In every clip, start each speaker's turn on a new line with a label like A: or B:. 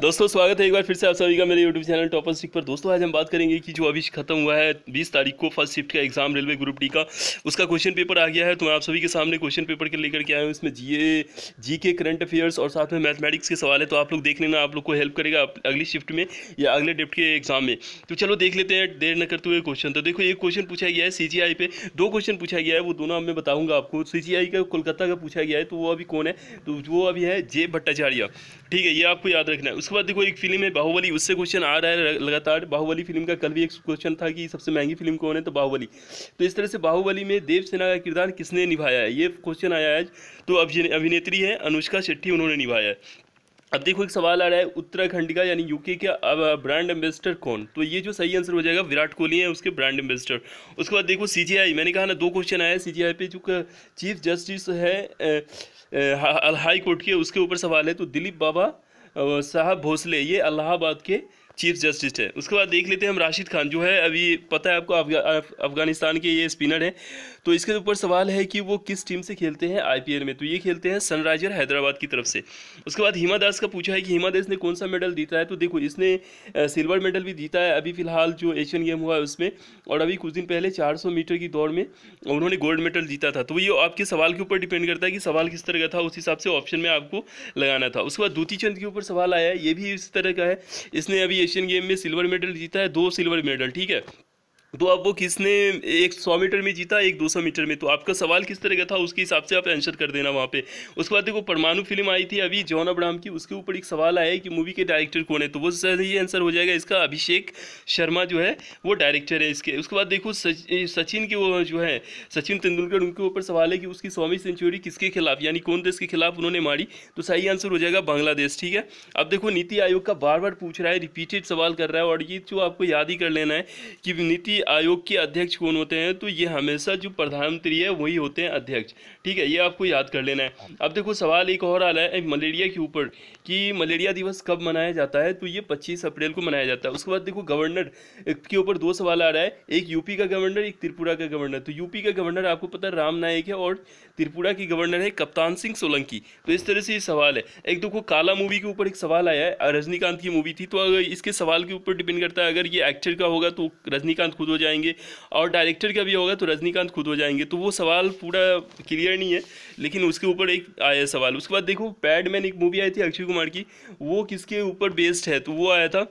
A: दोस्तों स्वागत है एक बार फिर से आप सभी का मेरे यूट्यूब चैनल टॉपर सिक्स पर दोस्तों आज हम बात करेंगे कि जो अभी खत्म हुआ है 20 तारीख को फर्स्ट शिफ्ट का एग्जाम रेलवे ग्रुप डी का उसका क्वेश्चन पेपर आ गया है तो मैं आप सभी के सामने क्वेश्चन पेपर के लेकर के आया हूँ इसमें जीए जी के करंट अफेयर्स और साथ में मैथमेटिक्स के सवाल है तो आप लोग देख लेना आप लोग को हेल्प करेगा अगली शिफ्ट में या अगले डिफ्ट के एग्जाम में तो चलो देख लेते हैं देर न करते हुए क्वेश्चन तो देखो एक क्वेश्चन पूछा गया है सी जी पे दो क्वेश्चन पूछा गया है वो दोनों मैं बताऊँगा आपको सी जी आई का कोलकाता का पूछा गया है तो वो अभी कौन है तो वो अभी है जे भट्टाचार्य ठीक है ये आपको याद रखना है इसके बाद देखो एक फिल्म है बाहुबली उससे क्वेश्चन आ रहा है लगातार बाहुबली फिल्म का कल भी एक क्वेश्चन था कि सबसे महंगी फिल्म कौन है तो बाहुबली तो इस तरह से बाहुबली में देवसेना का किरदार किसने निभाया है ये क्वेश्चन आया है तो अभिनेत्री है अनुष्का शेट्टी उन्होंने निभाया है अब देखो एक सवाल आ रहा है उत्तराखंड का यानी यूके का अब ब्रांड एम्बेसडर कौन तो ये जो सही आंसर हो जाएगा विराट कोहली है उसके ब्रांड एम्बेसडर उसके बाद देखो सीजीआई मैंने कहा ना दो क्वेश्चन आया है सीजीआई पे जो चीफ जस्टिस है हाई कोर्ट के उसके ऊपर सवाल है तो दिलीप बाबा साहब भोसले ये अलाहाबाद के चीफ जस्टिस है उसके बाद देख लेते हैं हम राशिद खान जो है अभी पता है आपको अफगानिस्तान के ये स्पिनर हैं तो इसके ऊपर सवाल है कि वो किस टीम से खेलते हैं आईपीएल में तो ये खेलते हैं सनराइजर हैदराबाद की तरफ से उसके बाद हिमा दास का पूछा है कि हिमा दास ने कौन सा मेडल जीता है तो देखो इसने सिल्वर मेडल भी जीता है अभी फिलहाल जो एशियन गेम हुआ है उसमें और अभी कुछ दिन पहले चार मीटर की दौड़ में उन्होंने गोल्ड मेडल जीता था तो ये आपके सवाल के ऊपर डिपेंड करता है कि सवाल किस तरह का था उस हिसाब से ऑप्शन में आपको लगाना था उसके बाद दूती चंद के ऊपर सवाल आया है ये भी इस तरह का है इसने अभी एशियन गेम में सिल्वर मेडल जीता है दो सिल्वर मेडल ठीक है तो अब वो किसने एक सौ मीटर में जीता एक दो सौ मीटर में तो आपका सवाल किस तरह का था उसके हिसाब से आप आंसर कर देना वहाँ पे उसके बाद देखो परमाणु फिल्म आई थी अभी जॉन अब्राहम की उसके ऊपर एक सवाल आया है कि मूवी के डायरेक्टर कौन है तो वो सही आंसर हो जाएगा इसका अभिषेक शर्मा जो है वो डायरेक्टर है इसके उसके बाद देखो सचिन के वो जो है सचिन तेंदुलकर उनके ऊपर सवाल है कि उसकी स्वामी सेंचुरी किसके खिलाफ यानी कौन देश के खिलाफ उन्होंने मारी तो सही आंसर हो जाएगा बांग्लादेश ठीक है अब देखो नीति आयोग का बार बार पूछ रहा है रिपीटेड सवाल कर रहा है और ये जो आपको याद ही कर लेना है कि नीति आयोग के अध्यक्ष कौन होते हैं तो ये हमेशा जो प्रधानमंत्री है वही होते हैं अध्यक्ष ठीक है ये आपको याद कर लेना है अब देखो सवाल एक और आ रहा है मलेरिया के ऊपर कि मलेरिया दिवस कब मनाया जाता है तो ये पच्चीस अप्रैल को मनाया जाता है उसके बाद देखो गवर्नर के ऊपर दो सवाल आ रहा है एक यूपी का गवर्नर एक त्रिपुरा का गवर्नर तो यूपी का गवर्नर आपको पता है राम नायक है और त्रिपुरा की गवर्नर है कप्तान सिंह सोलंकी तो इस तरह से ये सवाल है एक देखो काला मूवी के ऊपर एक सवाल आया है रजनीकांत की मूवी थी तो इसके सवाल के ऊपर डिपेंड करता है अगर ये एक्टर का होगा तो रजनीकांत खुद खुद हो जाएंगे और डायरेक्टर का भी होगा तो रजनीकांत खुद हो जाएंगे तो वो सवाल पूरा क्लियर नहीं है लेकिन उसके ऊपर एक आया सवाल उसके बाद देखो पैडमैन एक मूवी आई थी अक्षय कुमार की वो किसके ऊपर बेस्ड है तो वो आया था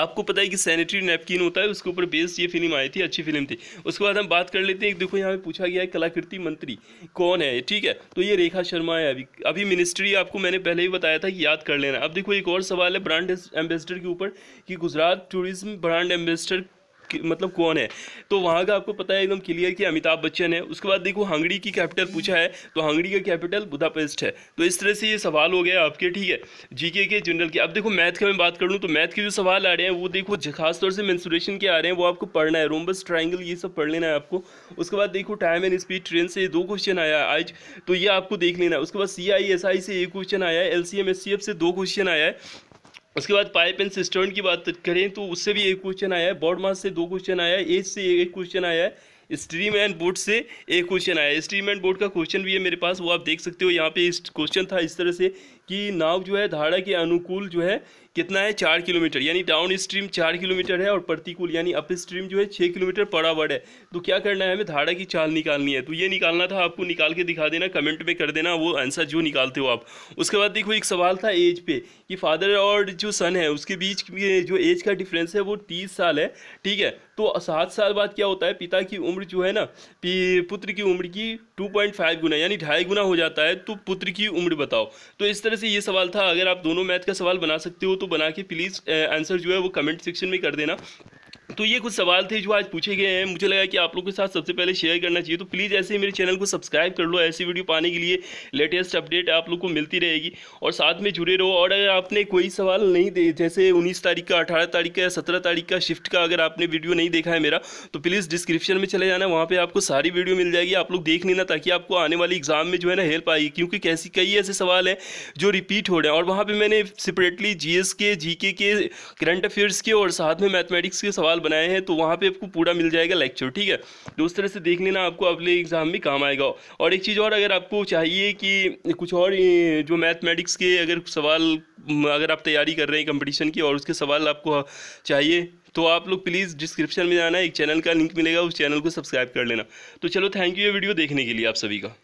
A: आपको पता है कि सैनिटरी नैपकिन होता है उसके ऊपर बेस्ड ये फिल्म आई थी अच्छी फिल्म थी उसके बाद हम बात कर लेते हैं देखो यहाँ पे पूछा गया है कलाकृति मंत्री कौन है ठीक है तो ये रेखा शर्मा है अभी अभी मिनिस्ट्री आपको मैंने पहले ही बताया था कि याद कर लेना अब देखो एक और सवाल है ब्रांड एम्बेसडर के ऊपर कि गुजरात टूरिज्म ब्रांड एम्बेसडर मतलब कौन है तो वहाँ का आपको पता है एकदम क्लियर कि अमिताभ बच्चन है उसके बाद देखो हंगड़ी की कैपिटल पूछा है तो हंगड़ी का कैपिटल बुधापेस्ट है तो इस तरह से ये सवाल हो गया आपके ठीक है जीके के जनरल के अब देखो मैथ की मैं बात कर लूँ तो मैथ के जो सवाल आ रहे हैं वो देखो खासतौर से मैंसुरेशन के आ रहे हैं वो आपको पढ़ना है रोमबस ट्राइंगल ये सब पढ़ लेना है आपको उसके बाद देखो टाइम एंड स्पीड ट्रेन से दो क्वेश्चन आया आज तो ये आपको देख लेना है उसके बाद सी आई एस आई से एक क्वेश्चन आया है L C M S C F से दो क्वेश्चन आया है उसके बाद पाइप एंड सिस्टर्न की बात करें तो उससे भी एक क्वेश्चन आया है बॉर्ड मास से दो क्वेश्चन आया है एज से एक क्वेश्चन आया है स्ट्रीम एंड बोर्ड से एक क्वेश्चन आया स्ट्रीम एंड बोर्ड का क्वेश्चन भी है मेरे पास वो आप देख सकते हो यहाँ पे इस क्वेश्चन था इस तरह से कि नाव जो है धारा के अनुकूल जो है कितना है चार किलोमीटर यानी डाउन स्ट्रीम चार किलोमीटर है और प्रतिकूल यानी अप स्ट्रीम जो है छः किलोमीटर पड़ावड़ है तो क्या करना है हमें धारा की चाल निकालनी है तो ये निकालना था आपको निकाल के दिखा देना कमेंट में कर देना वो आंसर जो निकालते हो आप उसके बाद देखो एक सवाल था एज पे कि फादर और जो सन है उसके बीच जो एज का डिफरेंस है वो तीस साल है ठीक है तो सात साल बाद क्या होता है पिता की उम्र जो है ना पुत्र की उम्र की टू पॉइंट फाइव गुना यानी ढाई गुना हो जाता है तो पुत्र की उम्र बताओ तो इस तरह से ये सवाल था अगर आप दोनों मैथ का सवाल बना सकते हो तो बना के प्लीज़ आंसर जो है वो कमेंट सेक्शन में कर देना तो ये कुछ सवाल थे जो आज पूछे गए हैं मुझे लगा कि आप लोग के साथ सबसे पहले शेयर करना चाहिए तो प्लीज़ ऐसे ही मेरे चैनल को सब्सक्राइब कर लो ऐसी वीडियो पाने के लिए लेटेस्ट अपडेट आप लोग को मिलती रहेगी और साथ में जुड़े रहो और अगर आपने कोई सवाल नहीं दे जैसे उन्नीस तारीख का अठारह तारीख का या सत्रह तारीख का शिफ्ट का अगर आपने वीडियो नहीं देखा है मेरा तो प्लीज़ डिस्क्रिप्शन में चले जाना वहाँ पर आपको सारी वीडियो मिल जाएगी आप लोग देख लेना ताकि आपको आने वाली एग्जाम में जो है ना हेल्प आएगी क्योंकि कैसी कई ऐसे सवाल हैं जो रिपीट हो रहे हैं और वहाँ पर मैंने सेपरेटली जी के जी के करंट अफेयर्स के और साथ में मैथमेटिक्स के सवाल बनाए हैं तो वहाँ पर आपको पूरा मिल जाएगा लेक्चर ठीक है तो उस तरह से देख लेना आपको अगले एग्ज़ाम में काम आएगा और एक चीज़ और अगर आपको चाहिए कि कुछ और जो मैथमेटिक्स के अगर सवाल अगर आप तैयारी कर रहे हैं कंपटीशन की और उसके सवाल आपको हाँ, चाहिए तो आप लोग प्लीज़ डिस्क्रिप्शन में जाना एक चैनल का लिंक मिलेगा उस चैनल को सब्सक्राइब कर लेना तो चलो थैंक यू ये वीडियो देखने के लिए आप सभी का